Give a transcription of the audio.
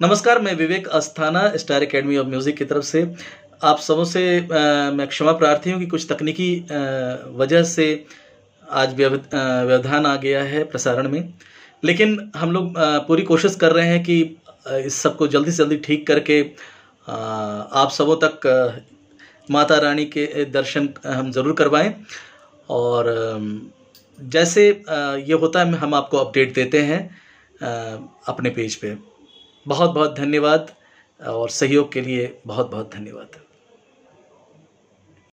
नमस्कार मैं Vivek Asthana star academy of music की तरफ से आप सबों से मैं क्षमा प्रार्थी हूँ कि कुछ तकनीकी वजह से आज व्यवधान आ गया है प्रसारण में लेकिन हम लोग पूरी कोशिश कर रहे हैं कि इस सबको जल्दी से जल्दी ठीक करके आप सबों तक माता रानी के दर्शन हम ज़रूर करवाएं और जैसे ये होता है हम आपको अपडेट देते हैं अपने पेज पे बहुत बहुत धन्यवाद और सहयोग के लिए बहुत बहुत धन्यवाद